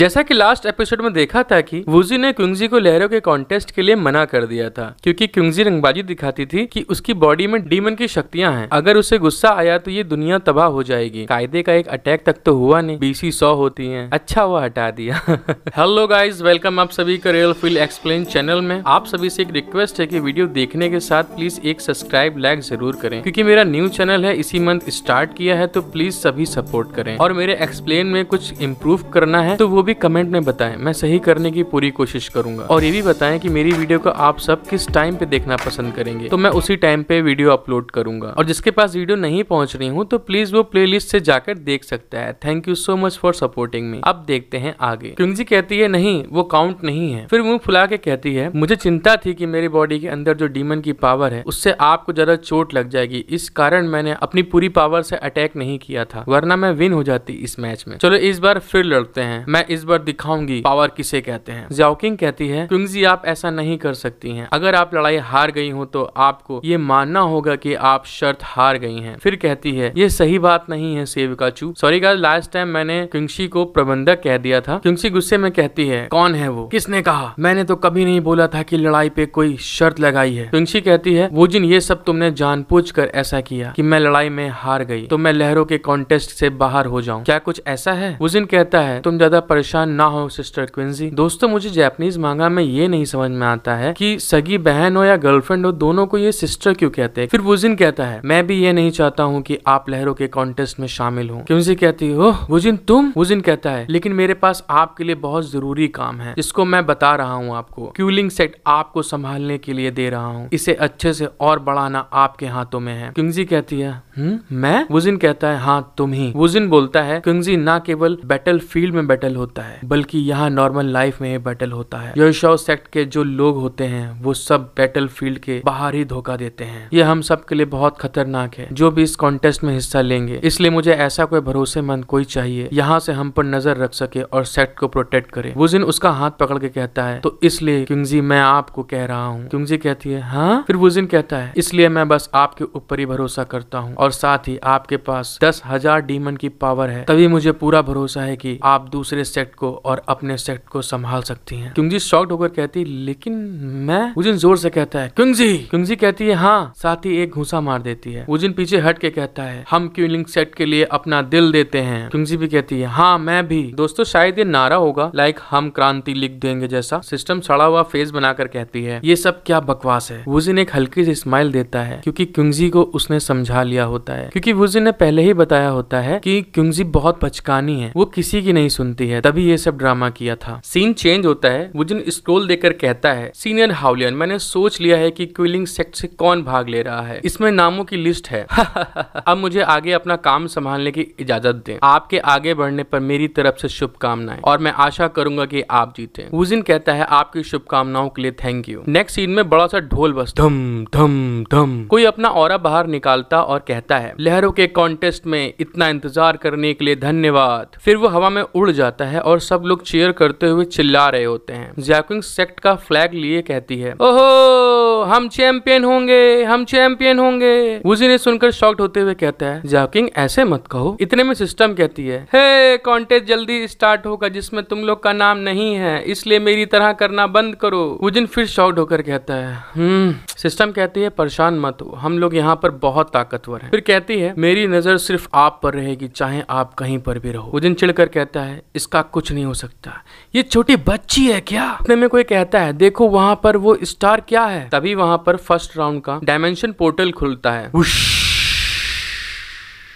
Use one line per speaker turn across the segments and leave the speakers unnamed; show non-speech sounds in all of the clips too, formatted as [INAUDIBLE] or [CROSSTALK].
जैसा कि last episode में देखा था कि वुजी ने क्यूंगजी को लहरों के कॉन्टेस्ट के लिए मना कर दिया था क्योंकि क्यूंगजी रंगबाजी दिखाती थी कि उसकी बॉडी में डीमन की शक्तियां हैं अगर उसे गुस्सा आया तो ये दुनिया तबाह हो जाएगी कायदे का एक अटैक तक तो हुआ नहीं बीसी सौ होती है अच्छा हुआ हटा दिया हेलो गाइज वेलकम आप सभी का रियल फील एक्सप्लेन चैनल में आप सभी से एक रिक्वेस्ट है की वीडियो देखने के साथ प्लीज एक सब्सक्राइब लाइक जरूर करें क्यूँकी मेरा न्यू चैनल है इसी मंथ स्टार्ट किया है तो प्लीज सभी सपोर्ट करें और मेरे एक्सप्लेन में कुछ इम्प्रूव करना है तो वो भी भी कमेंट में बताएं मैं सही करने की पूरी कोशिश करूंगा और ये भी बताएं कि मेरी वीडियो को आप सब किस टाइम पे देखना पसंद करेंगे तो मैं उसी टाइम पे वीडियो अपलोड करूंगा और जिसके पास वीडियो नहीं पहुंच रही हूँ तो प्लीज वो प्ले से जाकर देख सकता है thank you so much for supporting me अब देखते हैं आगे क्योंकि कहती है नहीं वो काउंट नहीं है फिर मुंह फुला के कहती है मुझे चिंता थी कि मेरी बॉडी के अंदर जो डीमन की पावर है उससे आपको ज्यादा चोट लग जाएगी इस कारण मैंने अपनी पूरी पावर से अटैक नहीं किया था वरना मैं विन हो जाती इस मैच में चलो इस बार फिर लड़ते हैं मैं इस बार दिखाऊंगी पावर किसे कहते हैं जाओकिंग कहती है क्विंगजी आप ऐसा नहीं कर सकती हैं अगर आप लड़ाई हार गई हो तो आपको ये मानना होगा कि आप शर्त हार गई हैं फिर कहती है ये सही बात नहीं है सेविका चू सॉरी गाइस लास्ट टाइम मैंने क्विंगशी को प्रबंधक कह दिया था क्विंगशी गुस्से में कहती है कौन है वो किसने कहा मैंने तो कभी नहीं बोला था की लड़ाई पे कोई शर्त लगाई है क्विंगशी कहती है वो जिन ये सब तुमने पूछ कर ऐसा किया कि मैं लड़ाई में हार गई तो मैं लहरों के कॉन्टेस्ट से बाहर हो जाऊँ क्या कुछ ऐसा है वो जिन कहता है तुम ज्यादा परेशान ना हो सिस्टर क्विंजी दोस्तों मुझे जैपनीज मांगा में ये नहीं समझ में आता है कि सगी बहन हो या गर्लफ्रेंड हो दोनों को ये सिस्टर क्यों कहते हैं फिर वुजिन कहता है मैं भी ये नहीं चाहता हूँ की आप लहरों के कॉन्टेस्ट में शामिल हूँ क्विंजी कहती हो वुजिन तुम वुजिन कहता है लेकिन मेरे पास आपके लिए बहुत जरूरी काम है इसको मैं बता रहा हूँ आपको क्यूलिंग सेट आपको संभालने के लिए दे रहा हूँ इसे अच्छे से और बढ़ाना आपके हाथों में है क्विंजी कहती है हम्म, मैं वुजिन कहता है हाँ तुम ही वुजिन बोलता है क्विंजी ना केवल बैटल फील्ड में बैटल होता होता है बल्कि यहाँ नॉर्मल लाइफ में बैटल होता है यहोशाव सेक्ट के जो लोग होते हैं वो सब बैटल फील्ड के बाहर ही धोखा देते हैं ये हम सब के लिए बहुत खतरनाक है जो भी इस कॉन्टेस्ट में हिस्सा लेंगे इसलिए मुझे ऐसा कोई भरोसेमंद कोई चाहिए यहाँ से हम पर नजर रख सके और सेक्ट को प्रोटेक्ट करे वो जिन उसका हाथ पकड़ के कहता है तो इसलिए क्यूंगजी मैं आपको कह रहा हूँ क्यूंगजी कहती है हाँ फिर वो जिन कहता है इसलिए मैं बस आपके ऊपर ही भरोसा करता हूँ और साथ ही आपके पास दस हजार डीमन की पावर है तभी मुझे पूरा भरोसा है की आप दूसरे से सेक्ट को और अपने सेक्ट को संभाल सकती हैं क्यूंगजी शॉक्ट होकर कहती लेकिन मैं उजिन जोर से कहता है क्यूंगजी क्यूंगजी कहती है हाँ साथ ही एक घूसा मार देती है उजिन पीछे हट के कहता है हम क्यूलिंग सेट के लिए अपना दिल देते हैं क्यूंगजी भी कहती है हाँ मैं भी दोस्तों शायद ये नारा होगा लाइक हम क्रांति लिख देंगे जैसा सिस्टम सड़ा हुआ फेस बनाकर कहती है ये सब क्या बकवास है वुजिन एक हल्की सी स्माइल देता है क्योंकि क्यूंगजी को उसने समझा लिया होता है क्योंकि वुजिन ने पहले ही बताया होता है कि क्यूंगजी बहुत पचकानी है वो किसी की नहीं सुनती है तभी ये सब ड्रामा किया था सीन चेंज होता है वुजन स्क्रोल देकर कहता है सीनियर हाउलियन मैंने सोच लिया है कि क्विलिंग सेक्ट से कौन भाग ले रहा है इसमें नामों की लिस्ट है [LAUGHS] अब मुझे आगे अपना काम संभालने की इजाजत दें आपके आगे बढ़ने पर मेरी तरफ से शुभकामनाएं और मैं आशा करूंगा कि आप जीते वुजिन कहता है आपकी शुभकामनाओं के लिए थैंक यू नेक्स्ट सीन में बड़ा सा ढोल बस धम धम धम कोई अपना और बाहर निकालता और कहता है लहरों के कॉन्टेस्ट में इतना इंतजार करने के लिए धन्यवाद फिर वो हवा में उड़ जाता है है और सब लोग चेयर करते हुए चिल्ला रहे होते हैं जैकिंग सेक्ट का फ्लैग लिए कहती है ओहो हम चैंपियन होंगे हम चैंपियन होंगे वुजी ने सुनकर शॉक्ट होते हुए कहता है जाकिंग ऐसे मत कहो इतने में सिस्टम कहती है हे कॉन्टेस्ट जल्दी स्टार्ट होगा जिसमें तुम लोग का नाम नहीं है इसलिए मेरी तरह करना बंद करो वुजिन फिर शॉक्ट होकर कहता है हम्म सिस्टम कहती है परेशान मत हो हम लोग यहाँ पर बहुत ताकतवर है फिर कहती है मेरी नजर सिर्फ आप पर रहेगी चाहे आप कहीं पर भी रहो उदिन चिड़कर कहता है इसका कुछ नहीं हो सकता ये छोटी बच्ची है क्या अपने में कोई कहता है देखो वहाँ पर वो स्टार क्या है तभी तभी वहां पर फर्स्ट राउंड का डायमेंशन पोर्टल खुलता है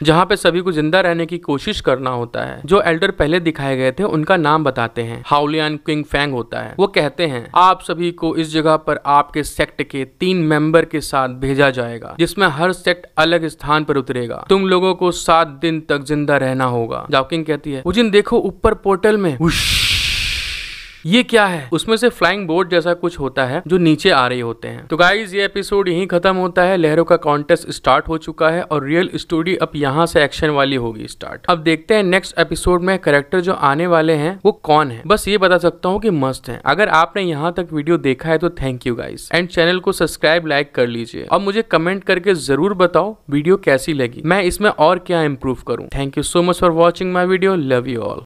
जहाँ पे सभी को जिंदा रहने की कोशिश करना होता है जो एल्डर पहले दिखाए गए थे उनका नाम बताते हैं हाउलियान किंग फैंग होता है वो कहते हैं आप सभी को इस जगह पर आपके सेक्ट के तीन मेंबर के साथ भेजा जाएगा जिसमें हर सेक्ट अलग स्थान पर उतरेगा तुम लोगों को सात दिन तक जिंदा रहना होगा जाकिंग कहती है वो जिन देखो ऊपर पोर्टल में उश ये क्या है उसमें से फ्लाइंग बोर्ड जैसा कुछ होता है जो नीचे आ रहे होते हैं तो गाइज ये एपिसोड यही खत्म होता है लहरों का कॉन्टेस्ट स्टार्ट हो चुका है और रियल स्टोरी अब यहाँ से एक्शन वाली होगी स्टार्ट अब देखते हैं नेक्स्ट एपिसोड में करेक्टर जो आने वाले हैं वो कौन है बस ये बता सकता हूँ की मस्त है अगर आपने यहाँ तक वीडियो देखा है तो thank you guys and channel को सब्सक्राइब लाइक कर लीजिए और मुझे कमेंट करके जरूर बताओ वीडियो कैसी लगी मैं इसमें और क्या इम्प्रूव करूँ thank you so much for watching my video love you all